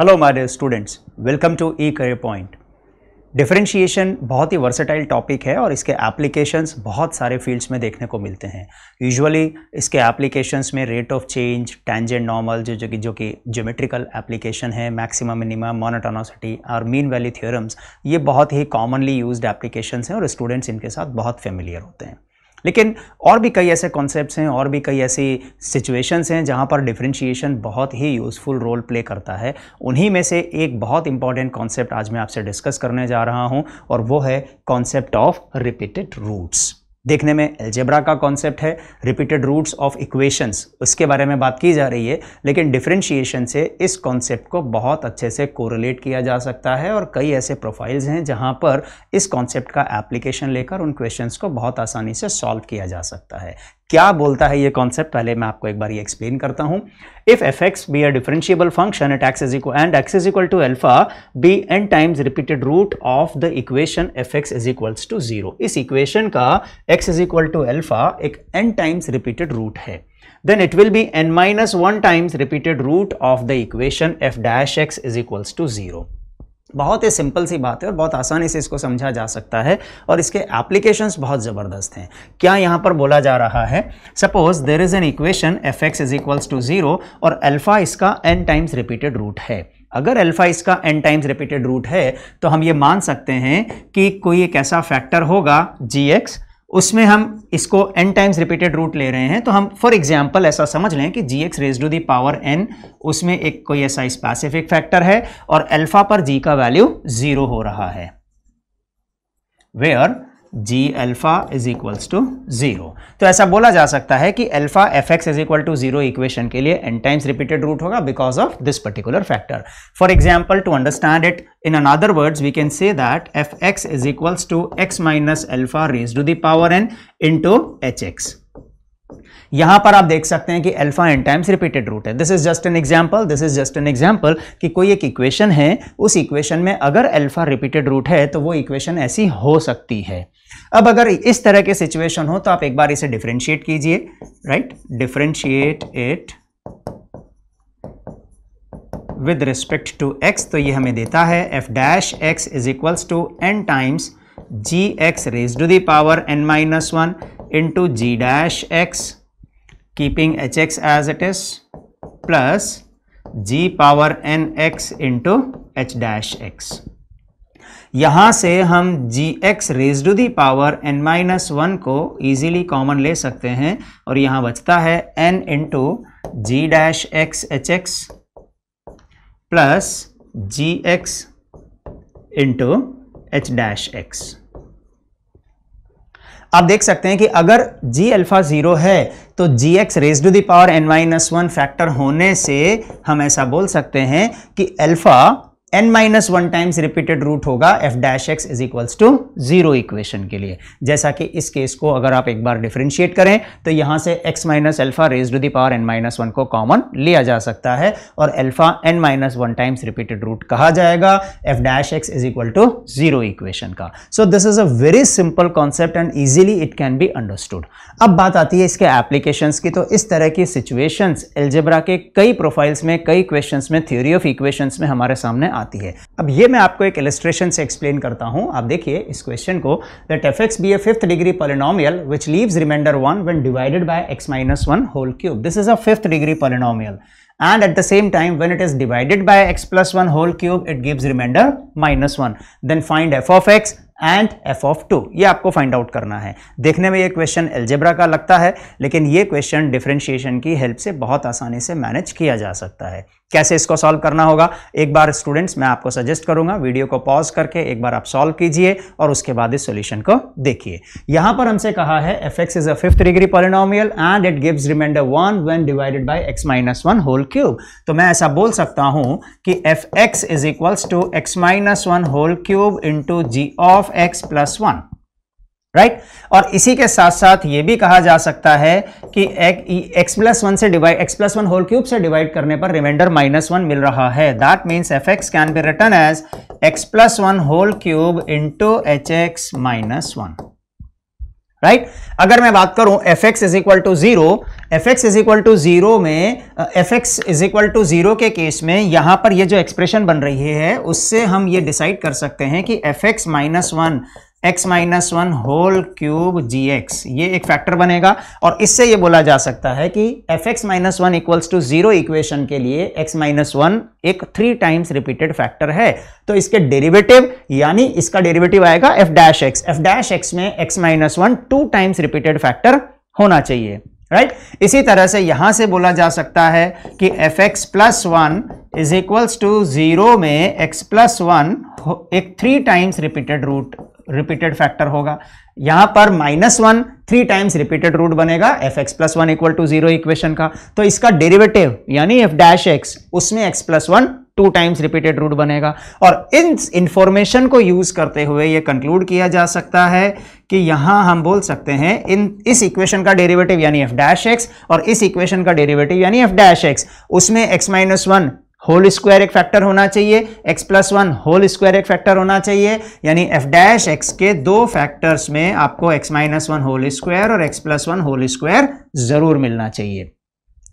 Hello my students welcome to E career point differentiation बहुत ही versatile topic है और इसके एप्लीकेशंस बहुत सारे फील्ड्स में देखने को मिलते हैं यूजुअली इसके एप्लीकेशंस में rate of change tangent normal जो जो कि जो कि ज्योमेट्रिकल एप्लीकेशन है मैक्सिमम मिनिमम मोनोटोनोसिटी और मीन वैली थियोरम्स ये बहुत ही कॉमनली यूज्ड एप्लीकेशंस हैं और स्टूडेंट्स इनके साथ बहुत फेमिलियर होते हैं लेकिन और भी कई ऐसे कॉन्सेप्ट्स हैं और भी कई ऐसी सिचुएशंस हैं जहां पर डिफ्रेंशिएशन बहुत ही यूज़फुल रोल प्ले करता है उन्हीं में से एक बहुत इंपॉर्टेंट कॉन्सेप्ट आज मैं आपसे डिस्कस करने जा रहा हूं और वो है कॉन्सेप्ट ऑफ रिपीटेड रूट्स देखने में एल्जेब्रा का कॉन्सेप्ट है रिपीटेड रूट्स ऑफ इक्वेशंस उसके बारे में बात की जा रही है लेकिन डिफ्रेंशिएशन से इस कॉन्सेप्ट को बहुत अच्छे से कोरिलेट किया जा सकता है और कई ऐसे प्रोफाइल्स हैं जहां पर इस कॉन्सेप्ट का एप्लीकेशन लेकर उन क्वेश्चंस को बहुत आसानी से सॉल्व किया जा सकता है क्या बोलता है ये कॉन्सेप्ट पहले मैं आपको एक बार ये एक्सप्लेन करता हूँ if f x be a differentiable function at x is equal and x is equal to alpha be n times repeated root of the equation f x is equals to zero इस equation का x is equal to alpha एक n times repeated root है then it will be n minus one times repeated root of the equation f dash x is equals to zero बहुत ही simple सी बात है और बहुत आसानी से इसको समझा जा सकता है और इसके एप्लीकेशंस बहुत ज़बरदस्त हैं क्या यहाँ पर बोला जा रहा है suppose there is an equation f x is equals to zero और अल्फ़ा इसका एन टाइम्स रिपीटेड रूट है अगर अल्फ़ा इसका एन टाइम्स रिपीटेड रूट है तो हम ये मान सकते हैं कि कोई एक ऐसा फैक्टर होगा जी एक्स उसमें हम इसको एन टाइम्स रिपीटेड रूट ले रहे हैं तो हम फॉर एग्जांपल ऐसा समझ लें कि g x raise to the power n उसमें एक कोई ऐसा स्पेसिफिक फैक्टर है और अल्फा पर जी का वैल्यू ज़ीरो हो रहा है where g alpha is equals to zero तो ऐसा बोला जा सकता है कि alpha f x is equal to zero equation के लिए एन टाइम्स रिपीटेड रूट होगा because of this particular factor for example to understand it in other words we can say that f x is equals to x minus alpha raise to the power n into h x यहां पर आप देख सकते हैं कि alpha n times repeated root है this is just an example this is just an example कि कोई एक इक्वेशन है उस इक्वेशन में अगर अल्फा रिपीटेड रूट है तो वो इक्वेशन ऐसी हो सकती है अब अगर इस तरह के सिचुएशन हो तो आप एक बार इसे डिफ्रेंशिएट कीजिए right differentiate it with respect to x तो ये हमें देता है f dash x is equals to n times g x raise to the power n minus one into g dash x keeping h x as it is plus g power n x into h dash x यहाँ से हम g x raise to the power n minus one को easily common ले सकते हैं और यहाँ बचता है n into g dash x h x plus g x into h dash x आप देख सकते हैं कि अगर जी अल्फ़ा ज़ीरो है तो g x raise to the power n minus one factor होने से हम ऐसा बोल सकते हैं कि alpha n minus one times repeated root होगा f dash x is equals to zero equation के लिए जैसा कि इस केस को अगर आप एक बार डिफ्रेंशिएट करें तो यहां से x minus alpha raise to the power n minus one को कॉमन लिया जा सकता है और alpha n minus one times repeated root कहा जाएगा f dash x is equal to zero equation का so this is a very simple concept and easily it can be understood अब बात आती है इसके एप्लीकेशन की तो इस तरह की सिचुएशन एल्जेब्रा के कई प्रोफाइल्स में कई क्वेश्चन में थ्योरी ऑफ इक्वेशन में हमारे सामने आती है अब ये मैं आपको एक इलेस्ट्रेशन से एक्सप्लेन करता हूँ आप देखिए इस क्वेश्चन को that f x be a fifth degree polynomial which leaves remainder one when divided by x minus one whole cube this is a fifth degree polynomial and at the same time when it is divided by x plus one whole cube it gives remainder minus one then find f of x and f of two ये आपको find out करना है देखने में ये question algebra का लगता है लेकिन ये क्वेश्चन डिफ्रेंशिएशन की हेल्प से बहुत आसानी से मैनेज किया जा सकता है कैसे इसको सॉल्व करना होगा एक बार स्टूडेंट्स मैं आपको सजेस्ट करूंगा वीडियो को पॉज करके एक बार आप सॉल्व कीजिए और उसके बाद इस सॉल्यूशन को देखिए यहां पर हमसे कहा है f x is a fifth degree polynomial and it gives remainder one when divided by x minus one whole cube तो मैं ऐसा बोल सकता हूं कि f x is equals to x minus one whole cube into g of x plus one right right? और इसी के साथ साथ ये भी कहा जा सकता है कि एक्स प्लस वन से divide x plus one whole cube से डिवाइड करने पर रिमाइंडर माइनस वन मिल रहा है that means f x can be written as x plus one whole cube into h x minus one right right? अगर मैं बात करूं f x is equal to zero f x is equal to zero में f x is equal to zero के case में यहां पर ये जो एक्सप्रेशन बन रही है उससे हम ये डिसाइड कर सकते हैं कि f x minus one x minus one whole cube g x ये एक फैक्टर बनेगा और इससे ये बोला जा सकता है कि f x minus one equals to zero equation के लिए एक्स माइनस वन एक थ्री टाइम्स रिपीटेड फैक्टर है तो इसके डेरिवेटिव यानी इसका डेरिवेटिव आएगा f dash x f dash x में x minus one two times repeated factor होना चाहिए राइट right? इसी तरह से यहां से बोला जा सकता है कि f x plus one is equals to zero में एक्स प्लस वन एक three times repeated root repeated factor होगा यहां पर minus one three times repeated root बनेगा f x plus one equal to zero equation का तो इसका derivative यानी एफ डैश एक्स उसमें x plus one two times repeated root बनेगा और इन इंफॉर्मेशन को यूज करते हुए ये कंक्लूड किया जा सकता है कि यहां हम बोल सकते हैं इन इस इक्वेशन का डेरिवेटिव यानी एफ डैश एक्स और इस इक्वेशन का डेरिवेटिव यानी एफ डैश एक्स उसमें x minus one whole square एक फैक्टर होना चाहिए x plus one whole square एक फैक्टर होना चाहिए यानी f डैश एक्स के दो फैक्टर्स में आपको x minus one whole square और x plus one whole square ज़रूर मिलना चाहिए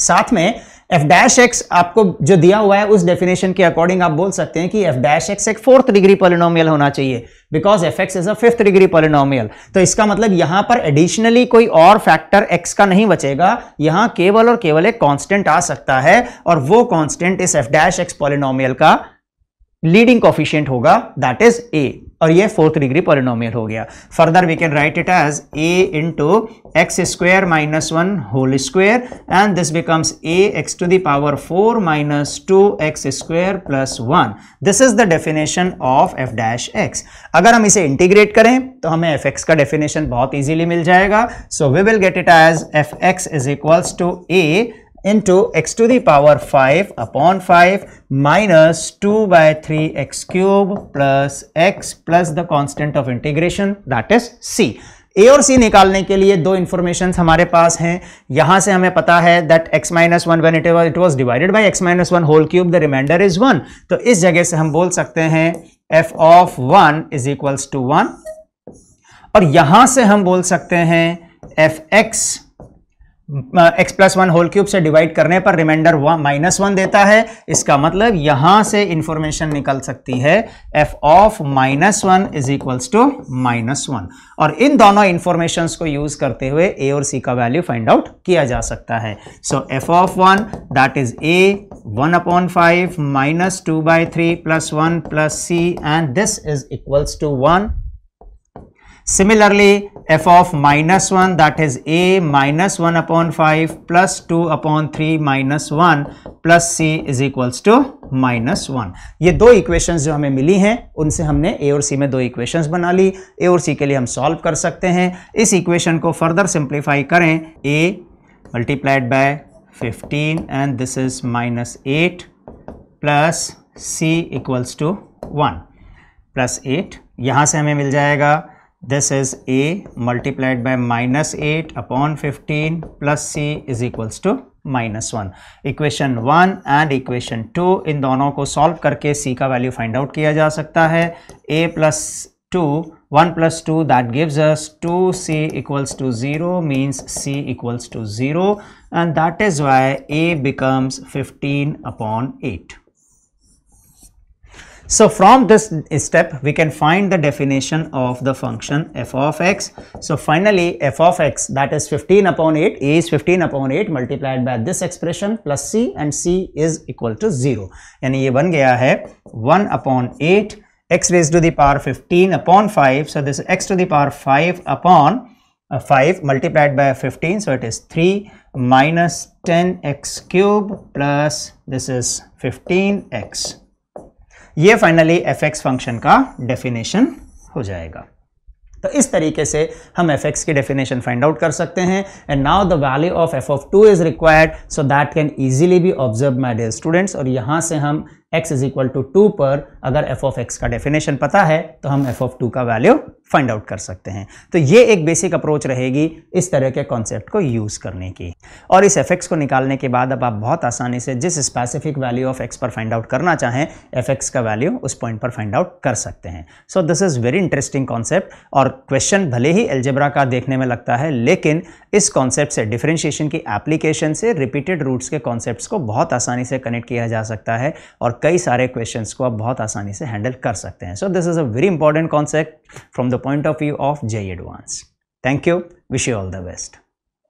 साथ में एफ डैश एक्स आपको जो दिया हुआ है उस डेफिनेशन के अकॉर्डिंग आप बोल सकते हैं कि एफ डैश एक्स एक फोर्थ डिग्री पॉलिनोमियल होना चाहिए because f x is a fifth degree polynomial तो इसका मतलब यहां पर एडिशनली कोई और फैक्टर एक्स का नहीं बचेगा यहां केवल और केवल एक कॉन्स्टेंट आ सकता है और वो कॉन्स्टेंट इस एफ डैश एक्स पॉलिनोमियल का लीडिंग कॉफिशियंट होगा दैट इज ए और ये फोर्थ डिग्री पॉलिनोमियल हो गया further we can write it as a into x square minus one whole square and this becomes a x to the power four minus two x square plus one this is the definition of f dash x अगर हम इसे integrate करें तो हमें f x का definition बहुत easily मिल जाएगा so we will get it as f x is equals to a into x to the power 5 upon 5 minus 2 by 3 x cube plus x plus the constant of integration that is c. A और C निकालने के लिए दो information हमारे पास हैं यहां से हमें पता है that x minus one one it it was divided by x minus one whole cube the remainder is one तो इस जगह से हम बोल सकते हैं f of one is equals to one और यहां से हम बोल सकते हैं f x x plus one whole cube से डिवाइड करने पर रिमाइंडर वन माइनस वन देता है इसका मतलब यहां से इंफॉर्मेशन निकल सकती है f of minus one is equals to minus one और इन दोनों इंफॉर्मेशन को यूज करते हुए ए और सी का वैल्यू फाइंड आउट किया जा सकता है so f of one that is a one upon five minus two by three plus one plus c and this is equals to one similarly f of minus one that is a minus one upon five plus two upon three minus one plus c is equals to minus one ये दो equations जो हमें मिली हैं उनसे हमने ए और सी में दो इक्वेशंस बना ली ए और सी के लिए हम सॉल्व कर सकते हैं इस इक्वेशन को फर्दर सिंप्लीफाई करें a multiplied by fifteen and this is minus eight plus c equals to one plus eight यहाँ से हमें मिल जाएगा this is a multiplied by minus eight upon fifteen plus c is equals to minus one equation one and equation two इन दोनों को solve करके सी का वैल्यू फाइंड आउट किया जा सकता है a plus two one plus two that gives us two c equals to zero means c equals to zero and that is why a becomes fifteen upon eight So from this step, we can find the definition of the function f of x. So finally, f of x that is 15 upon 8 is 15 upon 8 multiplied by this expression plus c and c is equal to 0. यानी ये बन गया है 1 upon 8 x raised to the power 15 upon 5. So this x to the power 5 upon uh, 5 multiplied by 15 so it is 3 minus 10x cube plus this is 15x ये finally f x function का definition हो जाएगा तो इस तरीके से हम f x की डेफिनेशन फाइंड आउट कर सकते हैं and now the value of f of two is required so that can easily be observe my dear students और यहां से हम x is equal to two पर अगर एफ ऑफ एक्स का डेफिनेशन पता है तो हम एफ ऑफ टू का वैल्यू फाइंड आउट कर सकते हैं तो ये एक बेसिक अप्रोच रहेगी इस तरह के कॉन्सेप्ट को यूज़ करने की और इस एफ को निकालने के बाद अब आप बहुत आसानी से जिस स्पेसिफिक वैल्यू ऑफ एक्स पर फाइंड आउट करना चाहें एफ एक्स का वैल्यू उस पॉइंट पर फाइंड आउट कर सकते हैं so this is very interesting concept और क्वेश्चन भले ही एल्जेब्रा का देखने में लगता है लेकिन इस कॉन्सेप्ट से डिफ्रेंशिएशन की एप्लीकेशन से रिपीटेड रूट्स के कॉन्सेप्ट को बहुत आसानी से कनेक्ट किया जा सकता है और कई सारे क्वेश्चन को आप बहुत आसानी से हैंडल कर सकते हैं so this is a very important concept from the point of view of J advance thank you wish you all the best